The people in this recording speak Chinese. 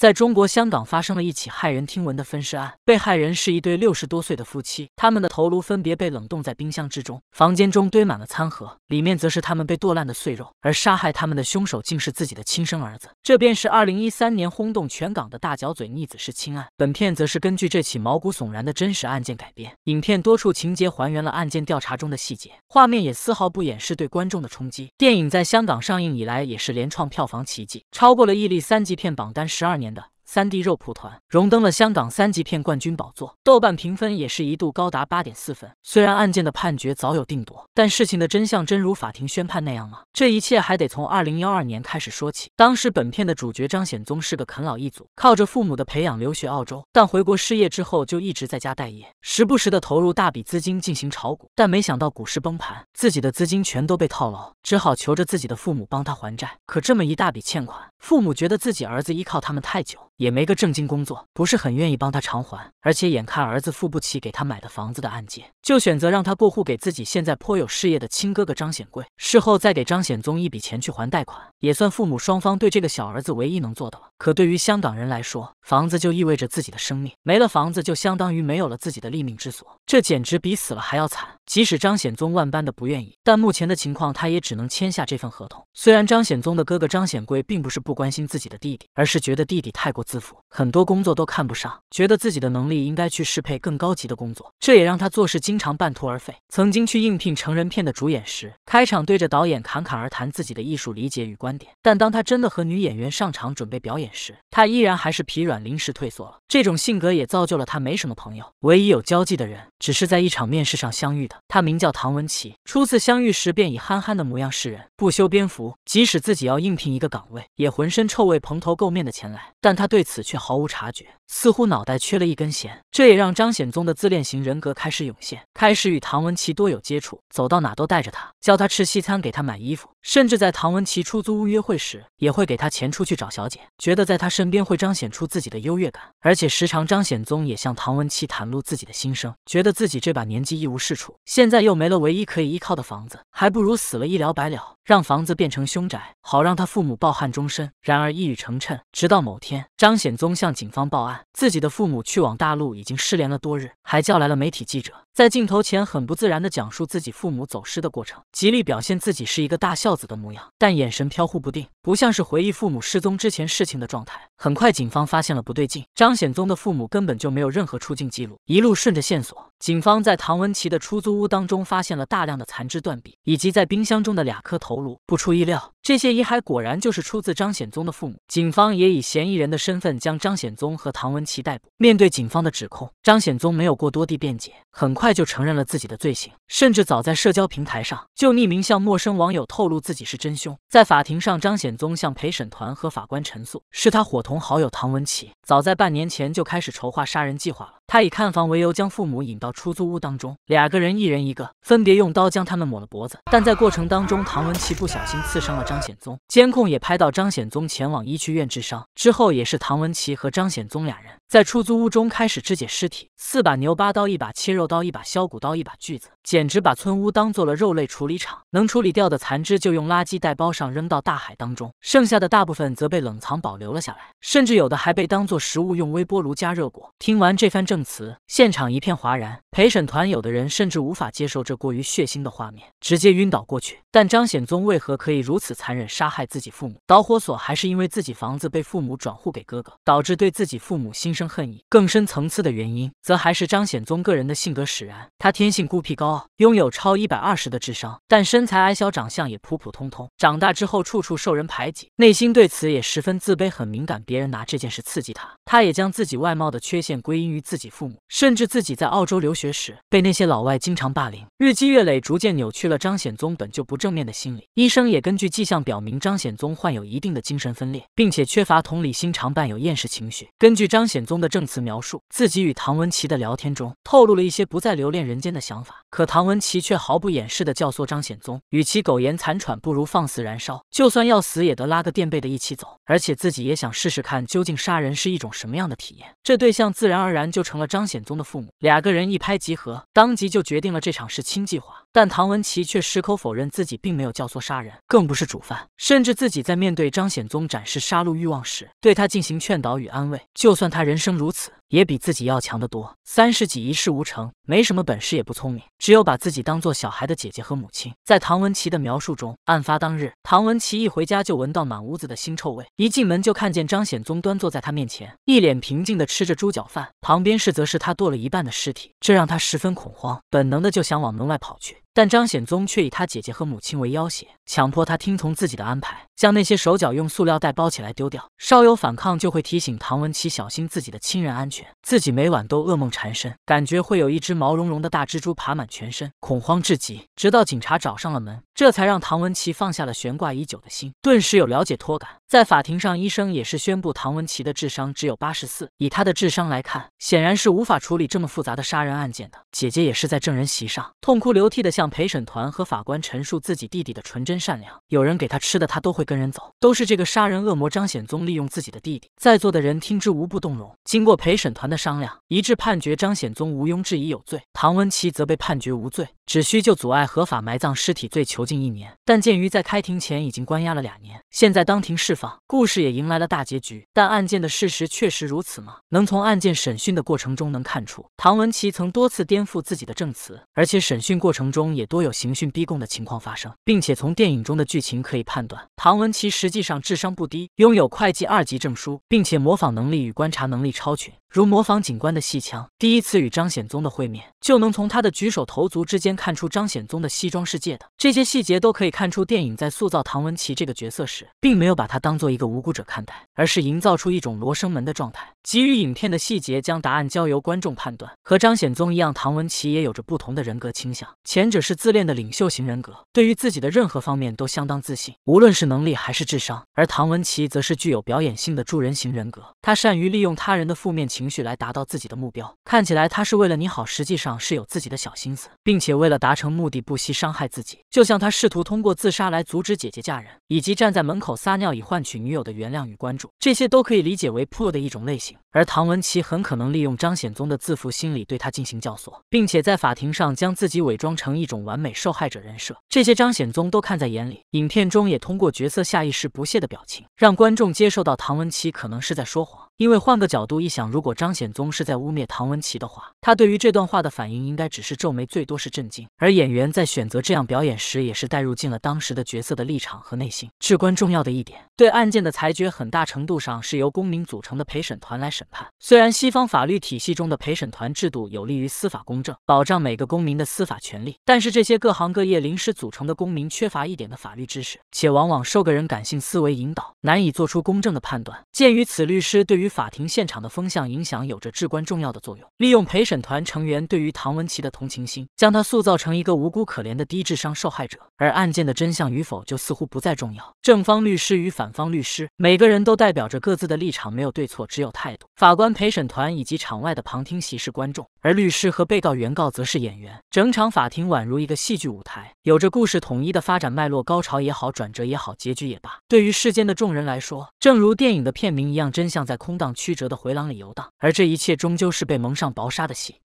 在中国香港发生了一起骇人听闻的分尸案，被害人是一对六十多岁的夫妻，他们的头颅分别被冷冻在冰箱之中，房间中堆满了餐盒，里面则是他们被剁烂的碎肉，而杀害他们的凶手竟是自己的亲生儿子，这便是二零一三年轰动全港的大脚嘴逆子弑亲案。本片则是根据这起毛骨悚然的真实案件改编，影片多处情节还原了案件调查中的细节，画面也丝毫不掩饰对观众的冲击。电影在香港上映以来也是连创票房奇迹，超过了屹立三级片榜单十二年。三 D 肉蒲团荣登了香港三级片冠军宝座，豆瓣评分也是一度高达八点四分。虽然案件的判决早有定夺，但事情的真相真如法庭宣判那样吗？这一切还得从二零1二年开始说起。当时本片的主角张显宗是个啃老一族，靠着父母的培养留学澳洲，但回国失业之后就一直在家待业，时不时的投入大笔资金进行炒股，但没想到股市崩盘，自己的资金全都被套牢，只好求着自己的父母帮他还债。可这么一大笔欠款，父母觉得自己儿子依靠他们太久。也没个正经工作，不是很愿意帮他偿还，而且眼看儿子付不起给他买的房子的按揭，就选择让他过户给自己现在颇有事业的亲哥哥张显贵，事后再给张显宗一笔钱去还贷款，也算父母双方对这个小儿子唯一能做的了。可对于香港人来说，房子就意味着自己的生命，没了房子就相当于没有了自己的立命之所，这简直比死了还要惨。即使张显宗万般的不愿意，但目前的情况他也只能签下这份合同。虽然张显宗的哥哥张显贵并不是不关心自己的弟弟，而是觉得弟弟太过自负，很多工作都看不上，觉得自己的能力应该去适配更高级的工作，这也让他做事经常半途而废。曾经去应聘成人片的主演时，开场对着导演侃侃而谈自己的艺术理解与观点，但当他真的和女演员上场准备表演时，他依然还是疲软，临时退缩了。这种性格也造就了他没什么朋友，唯一有交际的人只是在一场面试上相遇的。他名叫唐文琪，初次相遇时便以憨憨的模样示人，不修边幅，即使自己要应聘一个岗位，也浑身臭味、蓬头垢面的前来。但他对此却毫无察觉，似乎脑袋缺了一根弦。这也让张显宗的自恋型人格开始涌现，开始与唐文琪多有接触，走到哪都带着他，教他吃西餐，给他买衣服，甚至在唐文琪出租屋约会时，也会给他钱出去找小姐，觉得在他身边会彰显出自己的优越感。而且时常，张显宗也向唐文琪袒露自己的心声，觉得自己这把年纪一无是处，现在又没了唯一可以依靠的房子，还不如死了，一了百了。让房子变成凶宅，好让他父母抱憾终身。然而一语成谶。直到某天，张显宗向警方报案，自己的父母去往大陆已经失联了多日，还叫来了媒体记者，在镜头前很不自然地讲述自己父母走失的过程，极力表现自己是一个大孝子的模样，但眼神飘忽不定，不像是回忆父母失踪之前事情的状态。很快，警方发现了不对劲，张显宗的父母根本就没有任何出境记录。一路顺着线索，警方在唐文琪的出租屋当中发现了大量的残肢断臂，以及在冰箱中的两颗头。不出意料。这些遗骸果然就是出自张显宗的父母。警方也以嫌疑人的身份将张显宗和唐文琪逮捕。面对警方的指控，张显宗没有过多地辩解，很快就承认了自己的罪行，甚至早在社交平台上就匿名向陌生网友透露自己是真凶。在法庭上，张显宗向陪审团和法官陈述，是他伙同好友唐文琪，早在半年前就开始筹划杀人计划了。他以看房为由将父母引到出租屋当中，两个人一人一个，分别用刀将他们抹了脖子。但在过程当中，唐文琪不小心刺伤了。张显宗，监控也拍到张显宗前往医区院治伤，之后也是唐文琪和张显宗俩人。在出租屋中开始肢解尸体，四把牛八刀，一把切肉刀，一把削骨刀，一把锯子，简直把村屋当做了肉类处理厂。能处理掉的残肢就用垃圾袋包上扔到大海当中，剩下的大部分则被冷藏保留了下来，甚至有的还被当做食物用微波炉加热过。听完这番证词，现场一片哗然，陪审团有的人甚至无法接受这过于血腥的画面，直接晕倒过去。但张显宗为何可以如此残忍杀害自己父母？导火索还是因为自己房子被父母转户给哥哥，导致对自己父母心生。生恨意，更深层次的原因则还是张显宗个人的性格使然。他天性孤僻高傲，拥有超一百二十的智商，但身材矮小，长相也普普通通。长大之后，处处受人排挤，内心对此也十分自卑，很敏感。别人拿这件事刺激他，他也将自己外貌的缺陷归因于自己父母，甚至自己在澳洲留学时被那些老外经常霸凌。日积月累，逐渐扭曲了张显宗本就不正面的心理。医生也根据迹象表明，张显宗患有一定的精神分裂，并且缺乏同理心，常伴有厌世情绪。根据张显。宗的证词描述，自己与唐文琪的聊天中透露了一些不再留恋人间的想法。可唐文琪却毫不掩饰的教唆张显宗，与其苟延残喘，不如放肆燃烧，就算要死也得拉个垫背的一起走。而且自己也想试试看，究竟杀人是一种什么样的体验。这对象自然而然就成了张显宗的父母，两个人一拍即合，当即就决定了这场是亲计划。但唐文琪却矢口否认自己并没有教唆杀人，更不是主犯，甚至自己在面对张显宗展示杀戮欲望时，对他进行劝导与安慰。就算他人生如此。也比自己要强得多。三十几，一事无成，没什么本事，也不聪明，只有把自己当做小孩的姐姐和母亲。在唐文琪的描述中，案发当日，唐文琪一回家就闻到满屋子的腥臭味，一进门就看见张显宗端坐在他面前，一脸平静的吃着猪脚饭，旁边是则是他剁了一半的尸体，这让他十分恐慌，本能的就想往门外跑去。但张显宗却以他姐姐和母亲为要挟，强迫他听从自己的安排，将那些手脚用塑料袋包起来丢掉。稍有反抗，就会提醒唐文琪小心自己的亲人安全。自己每晚都噩梦缠身，感觉会有一只毛茸茸的大蜘蛛爬满全身，恐慌至极。直到警察找上了门，这才让唐文琪放下了悬挂已久的心，顿时有了解脱感。在法庭上，医生也是宣布唐文琪的智商只有八十四。以他的智商来看，显然是无法处理这么复杂的杀人案件的。姐姐也是在证人席上痛哭流涕的向。陪审团和法官陈述自己弟弟的纯真善良，有人给他吃的，他都会跟人走，都是这个杀人恶魔张显宗利用自己的弟弟。在座的人听之无不动容。经过陪审团的商量，一致判决张显宗毋庸置疑有罪，唐文琪则被判决无罪。只需就阻碍合法埋葬尸体罪囚禁一年，但鉴于在开庭前已经关押了两年，现在当庭释放。故事也迎来了大结局。但案件的事实确实如此吗？能从案件审讯的过程中能看出，唐文琪曾多次颠覆自己的证词，而且审讯过程中也多有刑讯逼供的情况发生。并且从电影中的剧情可以判断，唐文琪实际上智商不低，拥有会计二级证书，并且模仿能力与观察能力超群，如模仿警官的戏腔。第一次与张显宗的会面，就能从他的举手投足之间。看出张显宗的西装世界的这些细节都可以看出，电影在塑造唐文琪这个角色时，并没有把他当做一个无辜者看待，而是营造出一种罗生门的状态。给予影片的细节，将答案交由观众判断。和张显宗一样，唐文琪也有着不同的人格倾向。前者是自恋的领袖型人格，对于自己的任何方面都相当自信，无论是能力还是智商；而唐文琪则是具有表演性的助人型人格，他善于利用他人的负面情绪来达到自己的目标。看起来他是为了你好，实际上是有自己的小心思，并且为。为了达成目的，不惜伤害自己，就像他试图通过自杀来阻止姐姐嫁人，以及站在门口撒尿以换取女友的原谅与关注，这些都可以理解为 p o 的一种类型。而唐文琪很可能利用张显宗的自负心理对他进行教唆，并且在法庭上将自己伪装成一种完美受害者人设。这些张显宗都看在眼里，影片中也通过角色下意识不屑的表情，让观众接受到唐文琪可能是在说谎。因为换个角度一想，如果张显宗是在污蔑唐文琪的话，他对于这段话的反应应该只是皱眉，最多是震。而演员在选择这样表演时，也是带入进了当时的角色的立场和内心。至关重要的一点，对案件的裁决很大程度上是由公民组成的陪审团来审判。虽然西方法律体系中的陪审团制度有利于司法公正，保障每个公民的司法权利，但是这些各行各业临时组成的公民缺乏一点的法律知识，且往往受个人感性思维引导，难以做出公正的判断。鉴于此，律师对于法庭现场的风向影响有着至关重要的作用。利用陪审团成员对于唐文琪的同情心，将他诉。造成一个无辜可怜的低智商受害者，而案件的真相与否就似乎不再重要。正方律师与反方律师，每个人都代表着各自的立场，没有对错，只有态度。法官、陪审团以及场外的旁听席是观众，而律师和被告、原告则是演员。整场法庭宛如一个戏剧舞台，有着故事统一的发展脉络，高潮也好，转折也好，结局也罢，对于世间的众人来说，正如电影的片名一样，真相在空荡曲折的回廊里游荡，而这一切终究是被蒙上薄纱的戏。